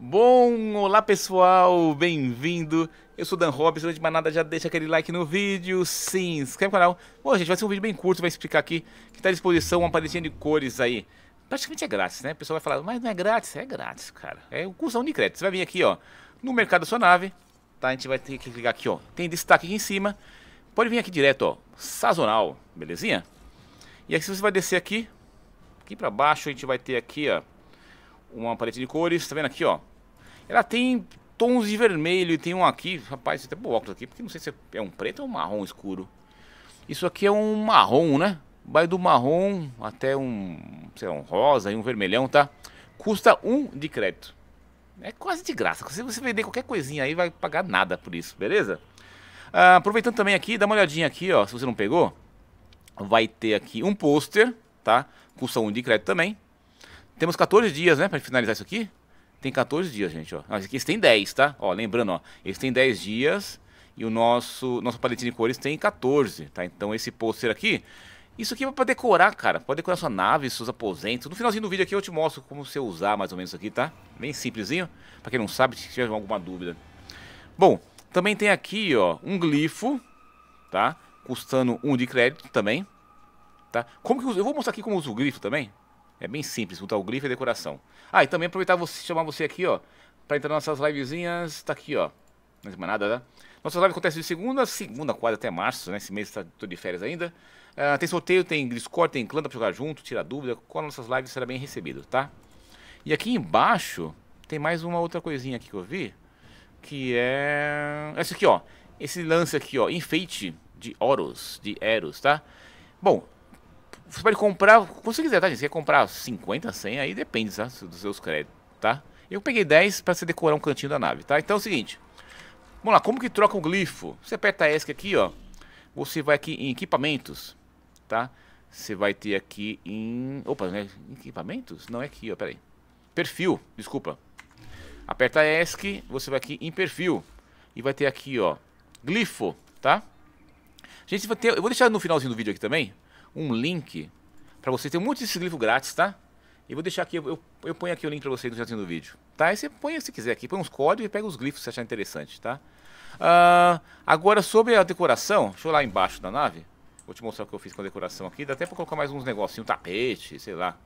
Bom, olá pessoal, bem-vindo. Eu sou Dan Robbins, antes de mais nada já deixa aquele like no vídeo, sim, inscreve no canal. Bom, gente, vai ser um vídeo bem curto, vai explicar aqui que está à disposição uma paletinha de cores aí. Praticamente é grátis, né? O pessoal vai falar, mas não é grátis? É grátis, cara. É um curso de crédito. Você vai vir aqui, ó, no mercado da sua nave, tá? A gente vai ter que clicar aqui, ó. Tem destaque aqui em cima. Pode vir aqui direto, ó, sazonal, belezinha? E aqui você vai descer aqui, aqui pra baixo a gente vai ter aqui, ó, uma paleta de cores, tá vendo aqui, ó. Ela tem tons de vermelho e tem um aqui, rapaz, tem um óculos aqui, porque não sei se é um preto ou um marrom escuro. Isso aqui é um marrom, né? Vai do marrom até um, sei lá, um rosa e um vermelhão, tá? Custa um de crédito. É quase de graça. Se você vender qualquer coisinha aí, vai pagar nada por isso, beleza? Ah, aproveitando também aqui, dá uma olhadinha aqui, ó. Se você não pegou, vai ter aqui um pôster, tá? Custa um de crédito também. Temos 14 dias, né, para finalizar isso aqui? Tem 14 dias, gente, ó. Não, eles têm 10, tá? Ó, lembrando, ó, eles têm 10 dias e o nosso, nosso paletinho de cores tem 14, tá? Então esse pôster aqui, isso aqui é pra decorar, cara. Pode decorar sua nave, seus aposentos. No finalzinho do vídeo aqui eu te mostro como você usar mais ou menos isso aqui, tá? Bem simplesinho, pra quem não sabe, se tiver alguma dúvida. Bom, também tem aqui, ó, um glifo, tá? Custando um de crédito também, tá? Como que eu, eu vou mostrar aqui como uso o glifo também, é bem simples, botar o grifo e decoração. Ah, e também aproveitar você chamar você aqui, ó, para entrar nas nossas livezinhas, tá aqui, ó. Não tem mais nada, né? Nossa live acontece de segunda, segunda, quase até março, né? Esse mês tá todo de férias ainda. Uh, tem sorteio, tem Discord, tem clã pra jogar junto, tira dúvida. Qual nossas lives será bem recebido, tá? E aqui embaixo tem mais uma outra coisinha aqui que eu vi, que é... esse aqui, ó. Esse lance aqui, ó, enfeite de oros, de Eros, tá? Bom, você pode comprar, se você quiser, tá, gente? Você quer comprar 50, 100, aí depende, tá? Dos seus créditos, tá? Eu peguei 10 para você decorar um cantinho da nave, tá? Então é o seguinte. Vamos lá, como que troca o glifo? Você aperta ESC aqui, ó. Você vai aqui em equipamentos, tá? Você vai ter aqui em... Opa, né? Equipamentos? Não, é aqui, ó, peraí. Perfil, desculpa. Aperta ESC, você vai aqui em perfil. E vai ter aqui, ó, glifo, tá? Gente, eu vou deixar no finalzinho do vídeo aqui também um link para vocês. Tem um monte desses livros grátis, tá? E vou deixar aqui, eu, eu ponho aqui o link para vocês no finalzinho do vídeo. Tá? Aí você põe, se quiser, aqui, põe uns códigos e pega os glifos se achar interessante, tá? Uh, agora, sobre a decoração, deixa eu lá embaixo da nave. Vou te mostrar o que eu fiz com a decoração aqui. Dá até pra colocar mais uns negocinhos, um tapete, sei lá.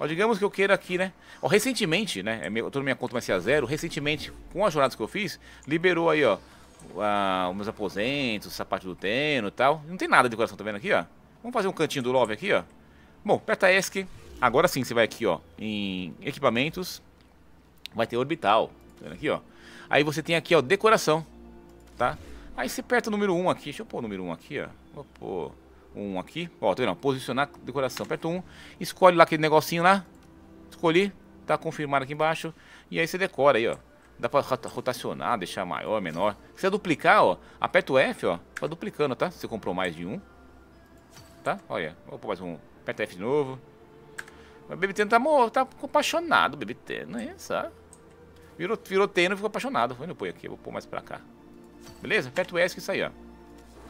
Ó, digamos que eu queira aqui, né? Ó, recentemente, né? É eu meu, na minha conta vai ser a zero. Recentemente, com as jornadas que eu fiz, liberou aí, ó, ah, os meus aposentos, o sapato do Teno e tal. Não tem nada de decoração, tá vendo aqui, ó? Vamos fazer um cantinho do Love aqui, ó. Bom, aperta ESC. Agora sim você vai aqui, ó, em equipamentos. Vai ter orbital. Tá vendo aqui, ó. Aí você tem aqui, ó, decoração. Tá? Aí você aperta o número 1 aqui. Deixa eu pôr o número 1 aqui, ó. Vou pôr um aqui. Ó, tá vendo? Posicionar decoração. Aperta um. Escolhe lá aquele negocinho lá. Escolhi. Tá confirmado aqui embaixo. E aí você decora aí, ó. Dá pra rotacionar, deixar maior, menor. Se você duplicar, ó, aperta o F, ó. Vai tá duplicando, tá? Se você comprou mais de um tá? Olha, vou pôr mais um. Aperta F de novo. O não tá, amor, tá apaixonado, o BBT, não é, isso? Virou, virou tênis e ficou apaixonado. Vou pôr aqui, vou pôr mais pra cá. Beleza? Aperta o S que isso aí, ó.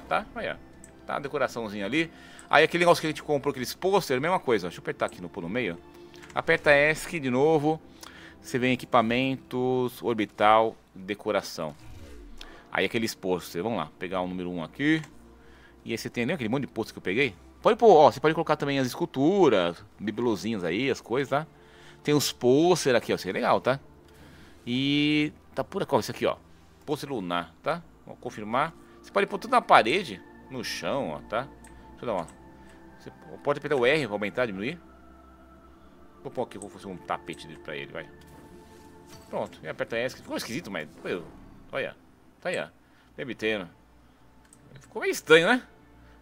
Tá? Aí, ó. Tá, decoraçãozinha ali. Aí aquele negócio que a gente comprou, aqueles pôster, mesma coisa. Deixa eu apertar aqui no, no meio. Aperta ESC de novo. Você vem em equipamentos, orbital, decoração. Aí aqueles pôster. Vamos lá, pegar o número 1 aqui. E aí você tem aquele monte de posto que eu peguei? Pode pôr, ó, você pode colocar também as esculturas, bibelozinhos aí, as coisas, tá? Tem uns pôster aqui, ó, isso é legal, tá? E tá pura coisa isso aqui, ó. Pôster lunar, tá? Vou confirmar. Você pode pôr tudo na parede, no chão, ó, tá? Deixa eu dar uma... Você pode apertar o R pra aumentar, diminuir. Vou pôr aqui como fosse um tapete pra ele, vai. Pronto, e aperta S. Ficou esquisito, mas... Olha, tá aí, ó. Tá aí, né? Ficou meio estranho, né?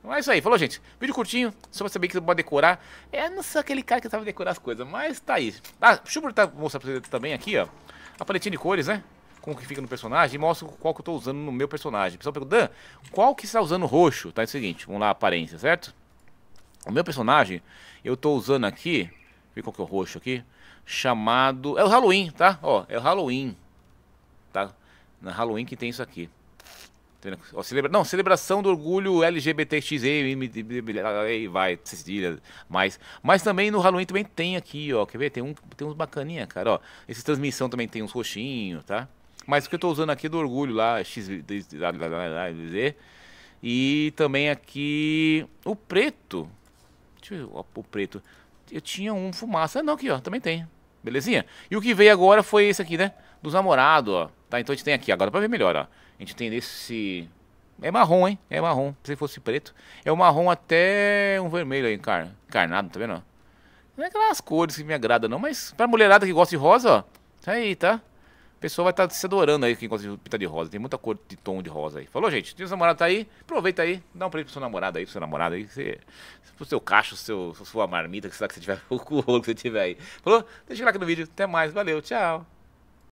Mas é isso aí, falou, gente. Vídeo curtinho, só pra saber que você pode decorar. É, não sou aquele cara que sabe decorar as coisas, mas tá aí. Ah, deixa eu mostrar pra você também aqui, ó. A paletinha de cores, né? Como que fica no personagem e mostro qual que eu tô usando no meu personagem. O pessoal pergunta, Dan, qual que você tá usando roxo? Tá, é o seguinte, vamos lá, aparência, certo? O meu personagem, eu tô usando aqui, vê qual que é o roxo aqui, chamado... É o Halloween, tá? Ó, é o Halloween, tá? Na Halloween que tem isso aqui. Celebra... Não, celebração do orgulho LGBTXZ aí vai, cedilha, mais. Mas também no Halloween também tem aqui, ó. Quer ver? Tem, um, tem uns bacaninha, cara, ó. Essa transmissão também tem uns roxinhos, tá? Mas o que eu tô usando aqui é do orgulho lá, XZ E também aqui o preto. Deixa eu ver, ó, o preto. Eu tinha um fumaça. Ah, não, aqui, ó. Também tem. Belezinha? E o que veio agora foi esse aqui, né? Dos namorados, ó. Tá? Então a gente tem aqui agora pra ver melhor, ó. A gente tem nesse. É marrom, hein? É marrom. Se fosse preto. É um marrom até um vermelho aí, encar... encarnado, tá vendo? Não é aquelas cores que me agradam, não. Mas pra mulherada que gosta de rosa, ó. Tá aí, tá? O pessoal vai estar tá se adorando aí quem gosta de pintar de rosa. Tem muita cor de tom de rosa aí. Falou, gente? Se o namorado tá aí, aproveita aí. Dá um presente pro seu namorado aí, pro seu namorado aí. Você, pro seu cacho, seu, sua marmita, que você que você tiver, o rolo que você tiver aí. Falou? Deixa o like no vídeo. Até mais. Valeu, tchau.